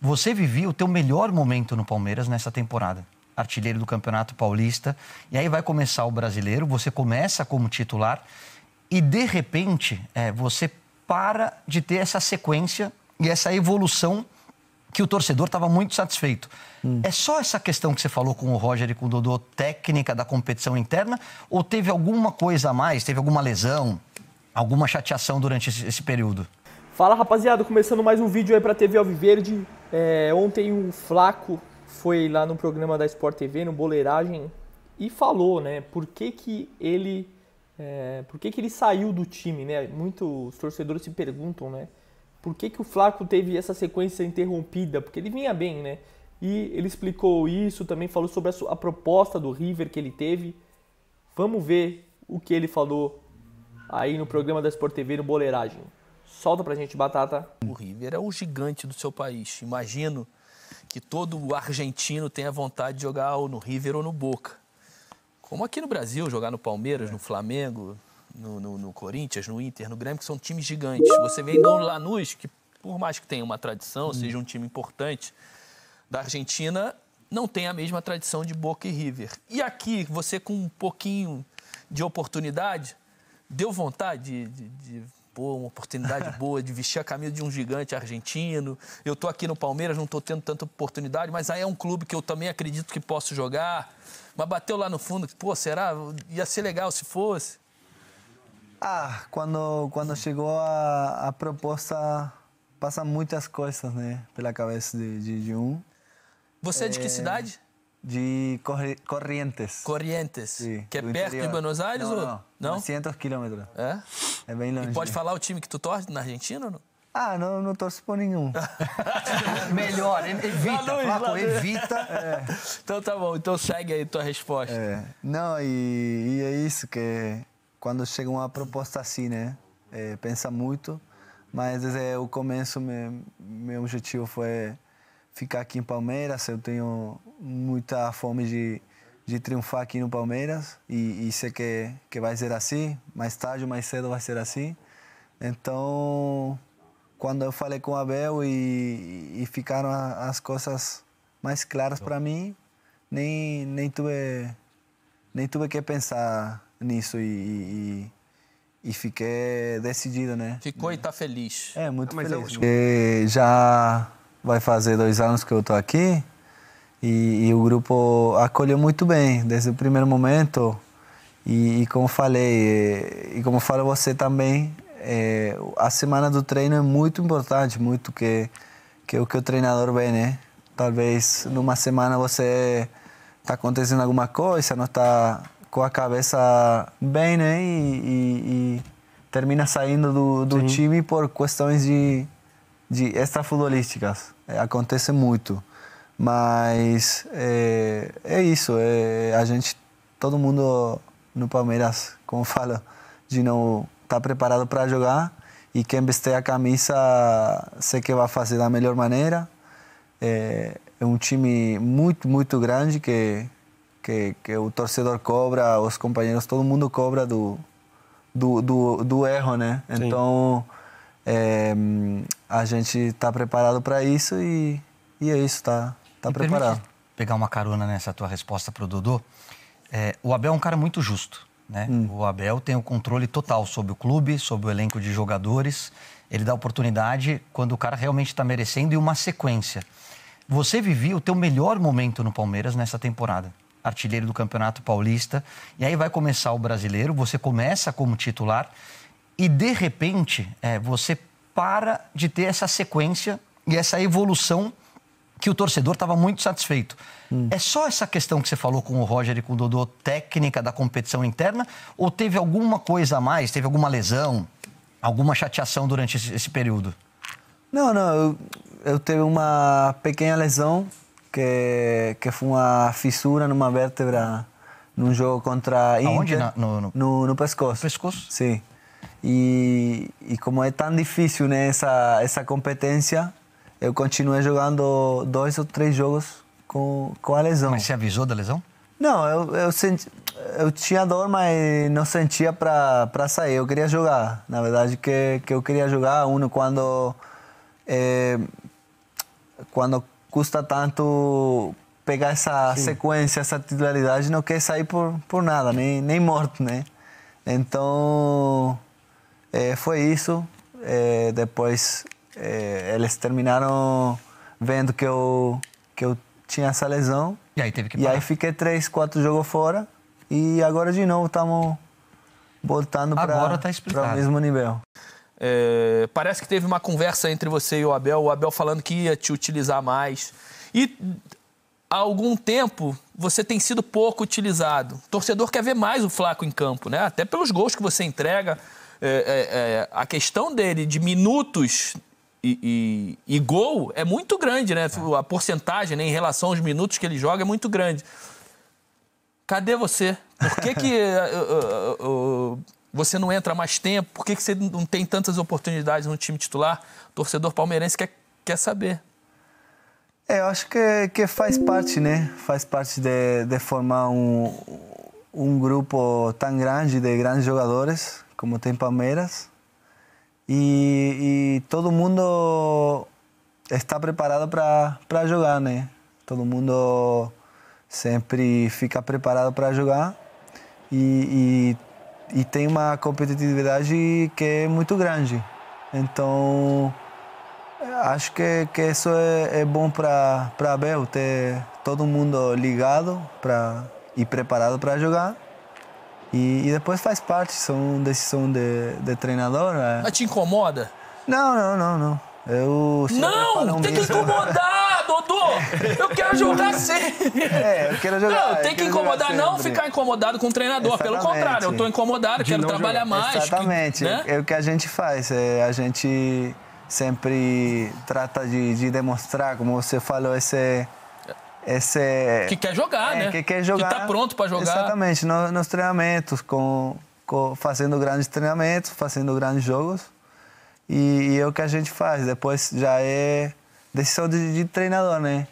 Você vivia o teu melhor momento no Palmeiras nessa temporada. Artilheiro do Campeonato Paulista. E aí vai começar o brasileiro, você começa como titular e de repente é, você para de ter essa sequência e essa evolução que o torcedor estava muito satisfeito. Hum. É só essa questão que você falou com o Roger e com o Dodô, técnica da competição interna, ou teve alguma coisa a mais? Teve alguma lesão, alguma chateação durante esse, esse período? Fala rapaziada, começando mais um vídeo aí pra TV Alviverde. É, ontem o Flaco foi lá no programa da Sport TV, no Boleiragem, e falou, né, por que que ele, é, por que que ele saiu do time, né? Muitos torcedores se perguntam, né, por que que o Flaco teve essa sequência interrompida, porque ele vinha bem, né? E ele explicou isso, também falou sobre a, sua, a proposta do River que ele teve. Vamos ver o que ele falou aí no programa da Sport TV, no Boleiragem. Solta pra gente, Batata. O River é o gigante do seu país. Imagino que todo argentino tenha vontade de jogar ou no River ou no Boca. Como aqui no Brasil, jogar no Palmeiras, é. no Flamengo, no, no, no, Corinthians, no Inter, no Grêmio, que são times gigantes. Você vem do Lanús, que por mais que tenha uma tradição, hum. seja um time importante, da Argentina não tem a mesma tradição de Boca e River. E aqui, você com um pouquinho de oportunidade, deu vontade de, de, de pô, uma oportunidade boa de vestir a camisa de um gigante argentino. Eu tô aqui no Palmeiras, não tô tendo tanta oportunidade, mas aí é um clube que eu também acredito que posso jogar. Mas bateu lá no fundo, pô, será? Ia ser legal se fosse. Ah, quando, quando chegou a, a proposta, passa muitas coisas, né, pela cabeça de, de, de um. Você é de que é, cidade? de Corrientes. Corrientes. Sim, que é perto interior. de Buenos Aires? Não, ou... não. 900 quilômetros. É? É bem longe. E pode falar o time que tu torce na Argentina ou não? Ah, não, não torço por nenhum. Melhor, é, evita, luz, tá Flaco, tá evita. É. Então tá bom, então segue aí tua resposta. É. Não, e, e, é isso, que quando chega uma proposta assim, né? É, pensa muito, mas desde o começo, meu objetivo foi ficar aqui em Palmeiras. Eu tenho muita fome de, de triunfar aqui no Palmeiras e, e sei que, que vai ser assim. Mais tarde, mais cedo vai ser assim. Então, quando eu falei com o Abel e, e ficaram as coisas mais claras para mim, nem, nem, tive, nem tive que pensar nisso e, e, e fiquei decidido, né? Ficou e tá feliz. É, muito Não, feliz. É eu... já vai fazer dois anos que eu estou aqui e, e, o grupo acolheu muito bem desde o primeiro momento. E, e como falei, e, eh, e como fala você também, é, a semana do treino é muito importante, muito que que é o que o treinador vê, né? Talvez numa semana você está acontecendo alguma coisa, não está com a cabeça bem, né? E, e, e termina saindo do, do time por questões de de extrafutbolísticas. É, acontece muito. Mas é, é isso. É, a gente, todo mundo no Palmeiras, como fala, de não estar tá preparado para jogar e quem vestir a camisa sei que vai fazer da melhor maneira. É, é um time muito, muito grande que, que, que, o torcedor cobra, os companheiros, todo mundo cobra do, do, do, do erro, né? Sim. Então é, a gente está preparado para isso e, e é isso, tá, tá preparado. Pegar uma carona nessa tua resposta para o Dodô. É, o Abel é um cara muito justo. Né? Hum. O Abel tem o controle total sobre o clube, sobre o elenco de jogadores. Ele dá oportunidade quando o cara realmente está merecendo e uma sequência. Você vivia o teu melhor momento no Palmeiras nessa temporada. Artilheiro do Campeonato Paulista. E aí vai começar o brasileiro. Você começa como titular e de repente é, você para de ter essa sequência e essa evolução que o torcedor estava muito satisfeito. Hum. É só essa questão que você falou com o Roger e com o Dodô, técnica da competição interna, ou teve alguma coisa a mais, teve alguma lesão, alguma chateação durante esse, esse período? Não, não, eu, eu, tive uma pequena lesão que, que foi uma fissura numa vértebra num jogo contra a Inter. Aonde? Na, no, no... No, no pescoço. No pescoço? Sim. E, e como é tão difícil né, essa, essa competência, eu continuei jogando dois ou três jogos com, com a lesão. Mas você avisou da lesão? Não, eu, eu, senti, eu tinha dor, mas não sentia para sair. Eu queria jogar. Na verdade, que, que eu queria jogar. um quando, é, quando custa tanto pegar essa Sim. sequência, essa titularidade, não quer sair por, por nada, nem, nem morto, né? Então, é, eh, foi isso. É, eh, depois é, eh, eles terminaram vendo que eu, que eu tinha essa lesão. E aí teve que parar. E aí fiquei três, quatro jogos fora. E agora de novo estamos voltando para tá o mesmo nível. É, parece que teve uma conversa entre você e o Abel, o Abel falando que ia te utilizar mais. E há algum tempo você tem sido pouco utilizado. O torcedor quer ver mais o Flaco em campo, né? Até pelos gols que você entrega, é, é, é, a questão dele de minutos e, e, e, gol é muito grande, né? É. A porcentagem né, em relação aos minutos que ele joga é muito grande. Cadê você? Por que, que uh, uh, uh, você não entra mais tempo? Por que, que você não tem tantas oportunidades no time titular? torcedor palmeirense quer, quer saber. É, eu acho que, que faz parte, né? Faz parte de, de formar um, um grupo tão grande de grandes jogadores como tem Palmeiras. E, e todo mundo está preparado para jogar, né? Todo mundo sempre fica preparado para jogar e, e, e, tem uma competitividade que é muito grande. Então, acho que, que isso é, é bom para Abel, ter todo mundo ligado pra, e preparado para jogar. E, e depois faz parte, são decisão de, de treinador. É. Mas te incomoda? Não, não, não, não. Eu não, tem que incomodar, Dodô! Eu quero jogar é, sempre! É, eu quero jogar. Não, tem que incomodar, não ficar incomodado com o treinador. Exatamente. Pelo contrário, eu estou incomodado, quero trabalhar jogar. mais. Exatamente, que, né? é o que a gente faz. É, a gente sempre trata de, de demonstrar, como você falou, esse esse, é que quer jogar, é, né? Que quer jogar. Que está pronto para jogar. Exatamente, nos, nos treinamentos, com, com, fazendo grandes treinamentos, fazendo grandes jogos. E, e, é o que a gente faz. Depois já é decisão de, de treinador, né?